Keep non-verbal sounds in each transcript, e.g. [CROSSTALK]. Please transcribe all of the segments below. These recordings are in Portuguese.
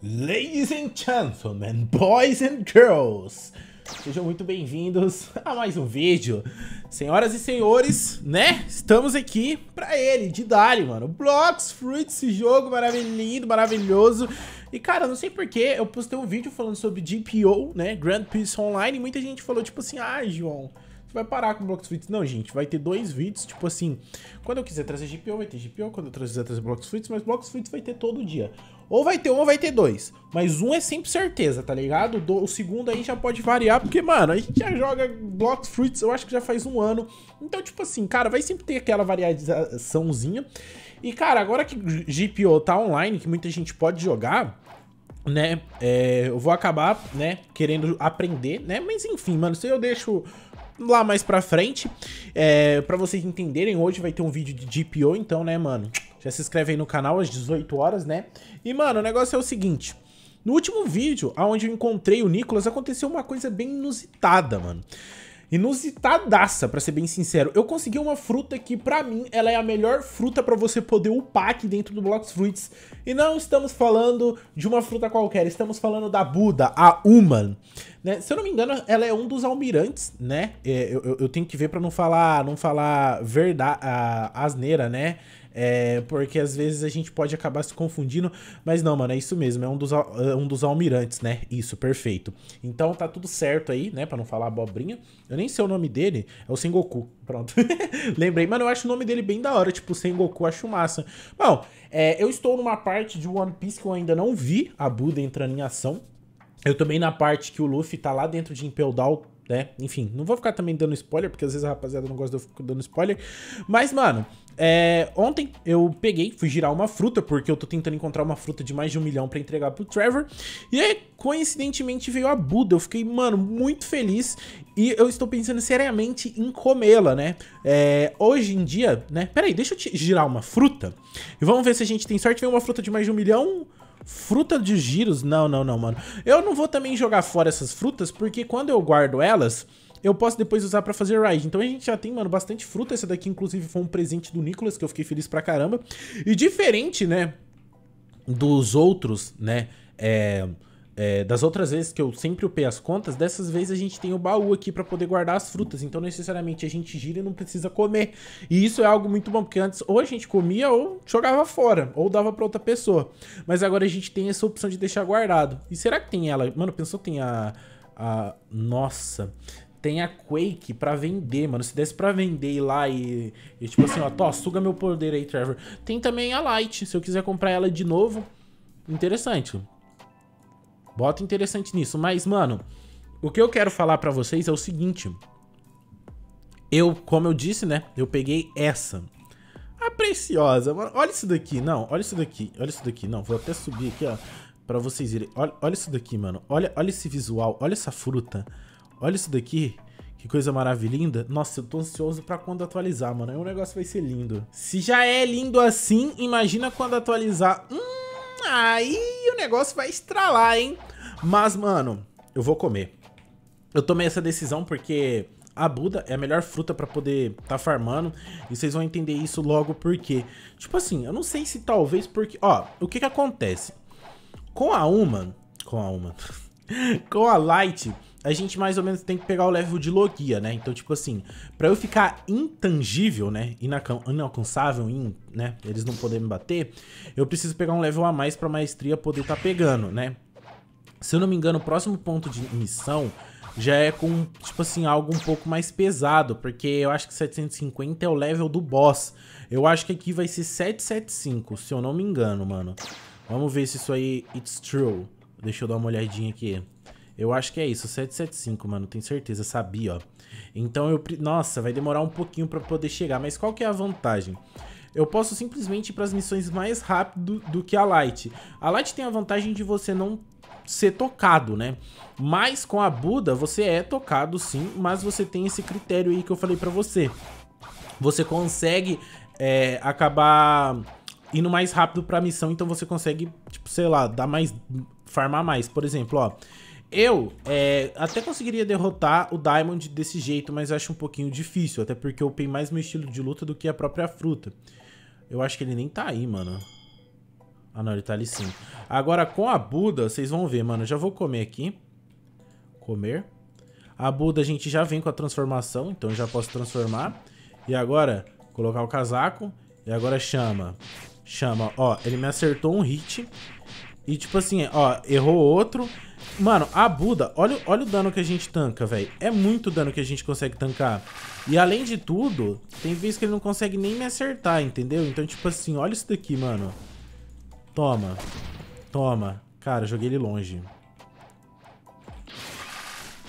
Ladies and gentlemen, boys and girls, sejam muito bem-vindos a mais um vídeo. Senhoras e senhores, né? Estamos aqui pra ele, de Dali, mano. Blocks Fruit, esse jogo maravilhoso, maravilhoso. E, cara, não sei porquê, eu postei um vídeo falando sobre GPO, né? Grand Peace Online, e muita gente falou, tipo assim, ah, João vai parar com blocos Fruits. Não, gente, vai ter dois vídeos, tipo assim, quando eu quiser trazer GPO, vai ter GPO, quando eu quiser trazer Blocks Fruits, mas blocos Fruits vai ter todo dia. Ou vai ter um ou vai ter dois. Mas um é sempre certeza, tá ligado? Do, o segundo aí já pode variar, porque, mano, a gente já joga blocos Fruits, eu acho que já faz um ano. Então, tipo assim, cara, vai sempre ter aquela variaçãozinha. E, cara, agora que GPO tá online, que muita gente pode jogar, né? É, eu vou acabar, né? Querendo aprender, né? Mas enfim, mano, se eu deixo lá mais pra frente. É, pra vocês entenderem, hoje vai ter um vídeo de GPO, então, né, mano? Já se inscreve aí no canal às 18 horas, né? E, mano, o negócio é o seguinte. No último vídeo, onde eu encontrei o Nicolas, aconteceu uma coisa bem inusitada, mano inusitadaça, pra ser bem sincero. Eu consegui uma fruta que, pra mim, ela é a melhor fruta pra você poder upar aqui dentro do Blocks Fruits. E não estamos falando de uma fruta qualquer, estamos falando da Buda, a Uman. Né? Se eu não me engano, ela é um dos almirantes, né? É, eu, eu, eu tenho que ver pra não falar, não falar verdade, a, asneira, né? É, porque às vezes a gente pode acabar se confundindo, mas não, mano, é isso mesmo, é um dos, é um dos almirantes, né? Isso, perfeito. Então tá tudo certo aí, né? Pra não falar abobrinha. Eu nem sei o nome dele, é o Sengoku. Pronto. [LAUGHS] Lembrei, mano, eu acho o nome dele bem da hora, tipo, Sengoku, acho massa. Bom, é, eu estou numa parte de One Piece que eu ainda não vi a Buda entrando em ação. Eu também na parte que o Luffy tá lá dentro de Impel Down, né? Enfim, não vou ficar também dando spoiler, porque às vezes a rapaziada não gosta de eu ficar dando spoiler. Mas, mano, é, ontem eu peguei, fui girar uma fruta, porque eu tô tentando encontrar uma fruta de mais de um milhão para entregar pro Trevor. E aí, coincidentemente, veio a Buda. Eu fiquei, mano, muito feliz. E eu estou pensando seriamente em comê-la, né? É, hoje em dia, né? Peraí, deixa eu te girar uma fruta. E vamos ver se a gente tem sorte. Veio uma fruta de mais de um milhão. Fruta de giros? Não, não, não, mano. Eu não vou também jogar fora essas frutas, porque quando eu guardo elas, eu posso depois usar pra fazer ride. Então a gente já tem, mano, bastante fruta. Essa daqui, inclusive, foi um presente do Nicolas, que eu fiquei feliz pra caramba. E diferente, né, dos outros, né, é é, das outras vezes que eu sempre upei as contas, dessas vezes a gente tem o baú aqui para poder guardar as frutas. Então, necessariamente, a gente gira e não precisa comer. E isso é algo muito bom, porque antes ou a gente comia ou jogava fora, ou dava para outra pessoa. Mas agora a gente tem essa opção de deixar guardado. E será que tem ela? Mano, pensou tem a... a... Nossa tem a Quake pra vender, mano. Se desse pra vender ir lá e, e tipo assim, ó, tô suga meu poder aí, Trevor. Tem também a Light, se eu quiser comprar ela de novo. Interessante. Bota interessante nisso. Mas, mano, o que eu quero falar para vocês é o seguinte. Eu, como eu disse, né? Eu peguei essa. A preciosa. Mano, olha isso daqui. Não, olha isso daqui. Olha isso daqui. Não, vou até subir aqui, ó. Pra vocês irem. Olha, olha isso daqui, mano. Olha, olha esse visual. Olha essa fruta. Olha isso daqui. Que coisa maravilhosa. Nossa, eu tô ansioso pra quando atualizar, mano. o negócio vai ser lindo. Se já é lindo assim, imagina quando atualizar. Hum! aí o negócio vai estralar, hein? Mas, mano, eu vou comer. Eu tomei essa decisão porque a Buda é a melhor fruta para poder tá farmando. E vocês vão entender isso logo porque. Tipo assim, eu não sei se talvez porque. Ó, o que que acontece? Com a Uma. Com a Uma. [LAUGHS] com a Light a gente mais ou menos tem que pegar o level de logia, né? Então, tipo assim, pra eu ficar intangível, né? inalcançável, in, né? Eles não poderem me bater, eu preciso pegar um level a mais pra maestria poder tá pegando, né? Se eu não me engano, o próximo ponto de missão já é com, tipo assim, algo um pouco mais pesado, porque eu acho que 750 é o level do boss. Eu acho que aqui vai ser 775, se eu não me engano, mano. Vamos ver se isso aí it's true. Deixa eu dar uma olhadinha aqui. Eu acho que é isso, 775, mano, tenho certeza, sabia, ó. Então eu... Nossa, vai demorar um pouquinho pra poder chegar, mas qual que é a vantagem? eu posso simplesmente ir para as missões mais rápido do que a Light. A Light tem a vantagem de você não ser tocado, né? Mas com a Buda você é tocado sim, mas você tem esse critério aí que eu falei para você. Você consegue é, acabar indo mais rápido para a missão, então você consegue, tipo, sei lá, dar mais... farmar mais. Por exemplo, ó... Eu é, até conseguiria derrotar o Diamond desse jeito, mas acho um pouquinho difícil. Até porque eu upei mais meu estilo de luta do que a própria fruta. Eu acho que ele nem tá aí, mano. Ah, não, ele tá ali sim. Agora, com a Buda, vocês vão ver, mano. Já vou comer aqui. Comer. A Buda a gente já vem com a transformação, então eu já posso transformar. E agora, colocar o casaco. E agora chama. Chama. Ó, ele me acertou um hit. E tipo assim, ó, errou outro. Mano, a Buda, olha, olha o dano que a gente tanca, velho. É muito dano que a gente consegue tancar. E além de tudo, tem vezes que ele não consegue nem me acertar, entendeu? Então, tipo assim, olha isso daqui, mano. Toma. Toma. Cara, joguei ele longe.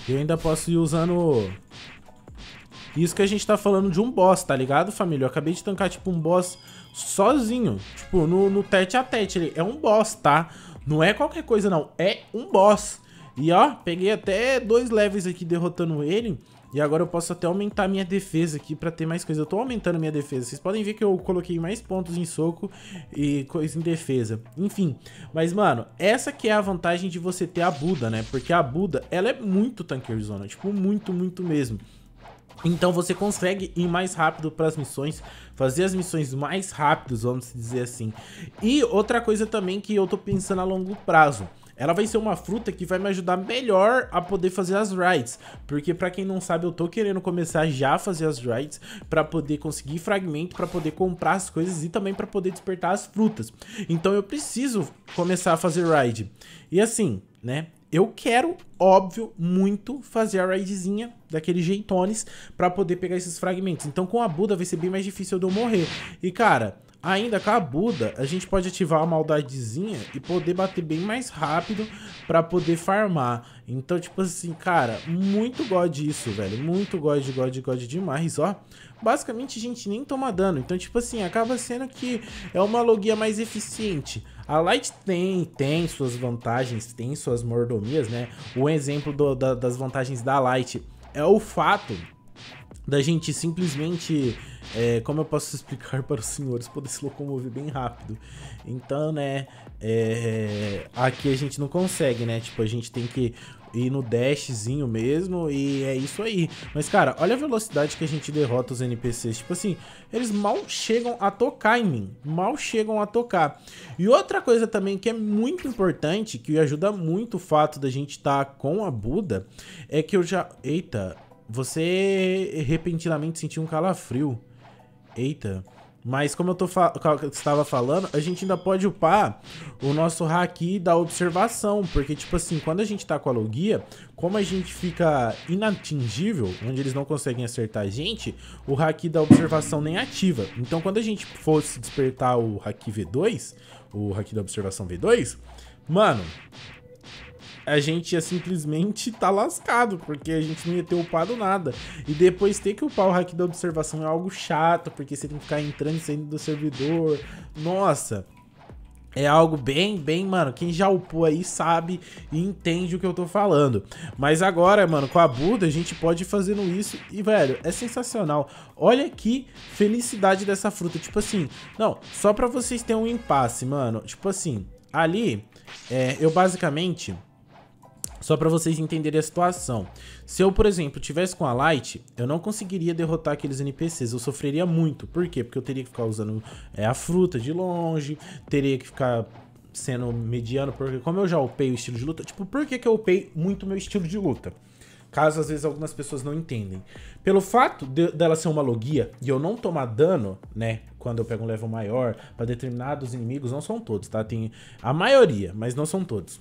E eu ainda posso ir usando... Isso que a gente tá falando de um boss, tá ligado, família? Eu acabei de tancar, tipo, um boss sozinho. Tipo, no, no tete a tete. É um boss, tá? Não é qualquer coisa, não. É um boss. E ó, peguei até dois levels aqui derrotando ele. E agora eu posso até aumentar minha defesa aqui pra ter mais coisa. Eu tô aumentando minha defesa. Vocês podem ver que eu coloquei mais pontos em soco e coisa em defesa. Enfim. Mas, mano, essa que é a vantagem de você ter a Buda, né? Porque a Buda, ela é muito tanker zona. Tipo, muito, muito mesmo. Então você consegue ir mais rápido para as missões, fazer as missões mais rápidas, vamos dizer assim. E outra coisa também que eu tô pensando a longo prazo, ela vai ser uma fruta que vai me ajudar melhor a poder fazer as rides, porque para quem não sabe, eu tô querendo começar já a fazer as rides para poder conseguir fragmento, para poder comprar as coisas e também para poder despertar as frutas. Então eu preciso começar a fazer ride. E assim, né? Eu quero, óbvio, muito fazer a raidzinha daquele jeitones pra poder pegar esses fragmentos. Então com a Buda vai ser bem mais difícil de eu morrer. E cara, ainda com a Buda, a gente pode ativar a maldadezinha e poder bater bem mais rápido pra poder farmar. Então tipo assim, cara, muito god isso, velho. Muito god, god, god demais, ó basicamente a gente nem toma dano. Então, tipo assim, acaba sendo que é uma logia mais eficiente. A Light tem, tem suas vantagens, tem suas mordomias, né? O exemplo do, da, das vantagens da Light é o fato da gente simplesmente, é, como eu posso explicar [LAUGHS] para os senhores, poder se locomover bem rápido. Então, né, é, é, aqui a gente não consegue, né? Tipo, a gente tem que e no dashzinho mesmo e é isso aí. Mas, cara, olha a velocidade que a gente derrota os NPCs. Tipo assim, eles mal chegam a tocar em mim. Mal chegam a tocar. E outra coisa também que é muito importante, que ajuda muito o fato da gente estar tá com a Buda, é que eu já... Eita, você repentinamente sentiu um calafrio. Eita... Mas como eu tô fa estava falando, a gente ainda pode upar o nosso haki da observação, porque tipo assim, quando a gente tá com a logia, como a gente fica inatingível, onde eles não conseguem acertar a gente, o haki da observação nem ativa. Então quando a gente fosse despertar o haki V2, o haki da observação V2, mano, a gente ia simplesmente estar tá lascado, porque a gente não ia ter upado nada. E depois ter que upar o hack da observação é algo chato, porque você tem que ficar entrando e saindo do servidor. Nossa, é algo bem, bem, mano, quem já upou aí sabe e entende o que eu tô falando. Mas agora, mano, com a Buda, a gente pode ir fazendo isso e, velho, é sensacional. Olha que felicidade dessa fruta, tipo assim, não, só pra vocês terem um impasse, mano, tipo assim, ali, é, eu basicamente só para vocês entenderem a situação. Se eu, por exemplo, tivesse com a Light, eu não conseguiria derrotar aqueles NPCs. Eu sofreria muito. Por quê? Porque eu teria que ficar usando é, a fruta de longe, teria que ficar sendo mediano, porque como eu já upei o estilo de luta... Tipo, por que, que eu upei muito meu estilo de luta? Caso, às vezes, algumas pessoas não entendem. Pelo fato de, dela ser uma logia e eu não tomar dano, né? Quando eu pego um level maior, para determinados inimigos, não são todos, tá? Tem a maioria, mas não são todos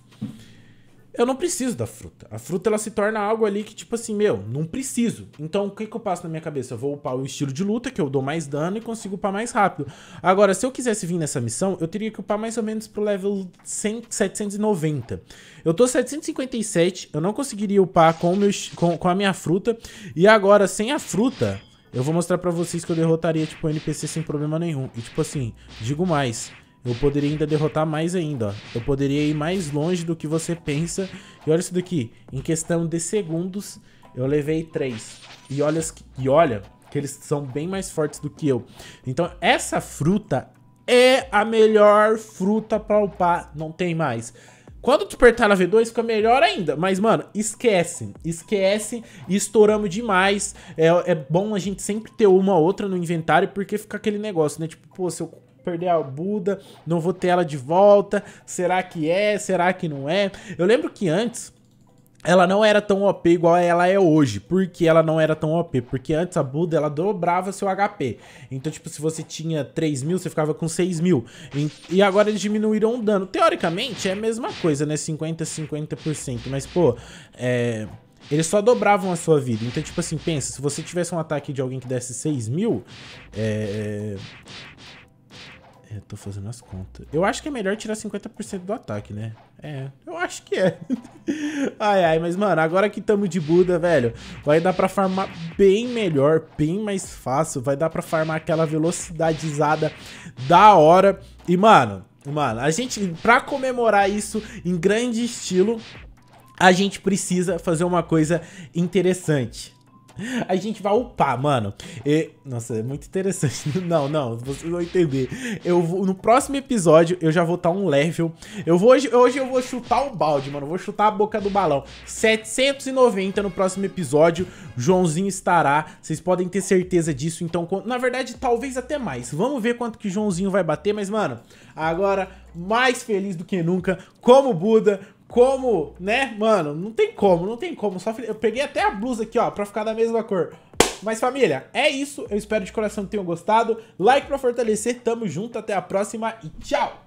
eu não preciso da fruta. A fruta ela se torna algo ali que, tipo assim, meu, não preciso. Então o que, que eu passo na minha cabeça? Eu vou upar o estilo de luta, que eu dou mais dano e consigo upar mais rápido. Agora, se eu quisesse vir nessa missão, eu teria que upar mais ou menos pro level 100, 790. Eu tô 757, eu não conseguiria upar com, meu, com, com a minha fruta. E agora, sem a fruta, eu vou mostrar pra vocês que eu derrotaria, tipo, o NPC sem problema nenhum. E, tipo assim, digo mais. Eu poderia ainda derrotar mais ainda, ó. Eu poderia ir mais longe do que você pensa. E olha isso daqui. Em questão de segundos, eu levei 3. E olha, e olha que eles são bem mais fortes do que eu. Então, essa fruta é a melhor fruta pra upar. Não tem mais. Quando tu apertar na V2 fica melhor ainda, mas mano, esquece, esquece, estouramos demais, é, é bom a gente sempre ter uma ou outra no inventário, porque fica aquele negócio, né, tipo, pô, se eu perder a Buda, não vou ter ela de volta. Será que é? Será que não é? Eu lembro que antes ela não era tão OP igual ela é hoje. Por que ela não era tão OP? Porque antes a Buda, ela dobrava seu HP. Então, tipo, se você tinha 3 mil, você ficava com 6 mil. E agora eles diminuíram o dano. Teoricamente, é a mesma coisa, né? 50%, 50%. Mas, pô, é... Eles só dobravam a sua vida. Então, tipo assim, pensa, se você tivesse um ataque de alguém que desse 6 mil, é... É, tô fazendo as contas. Eu acho que é melhor tirar 50% do ataque, né? É, eu acho que é. [LAUGHS] ai, ai, mas, mano, agora que tamo de Buda, velho, vai dar pra farmar bem melhor, bem mais fácil. Vai dar pra farmar aquela velocidadezada da hora. E, mano, mano, a gente, pra comemorar isso em grande estilo, a gente precisa fazer uma coisa interessante a gente vai upar, mano. E, nossa, é muito interessante. [LAUGHS] Não, não, vocês vão entender. Eu vou, no próximo episódio eu já vou estar tá um level. Eu vou hoje, hoje eu vou chutar o balde, mano. Eu vou chutar a boca do balão. 790 no próximo episódio, Joãozinho estará. Vocês podem ter certeza disso. Então, na verdade, talvez até mais. Vamos ver quanto que Joãozinho vai bater, mas mano, agora mais feliz do que nunca, como Buda, como, né? Mano, não tem como, não tem como. Só eu peguei até a blusa aqui, ó, pra ficar da mesma cor. Mas família, é isso. Eu espero de coração que tenham gostado. Like pra fortalecer. Tamo junto, até a próxima e tchau!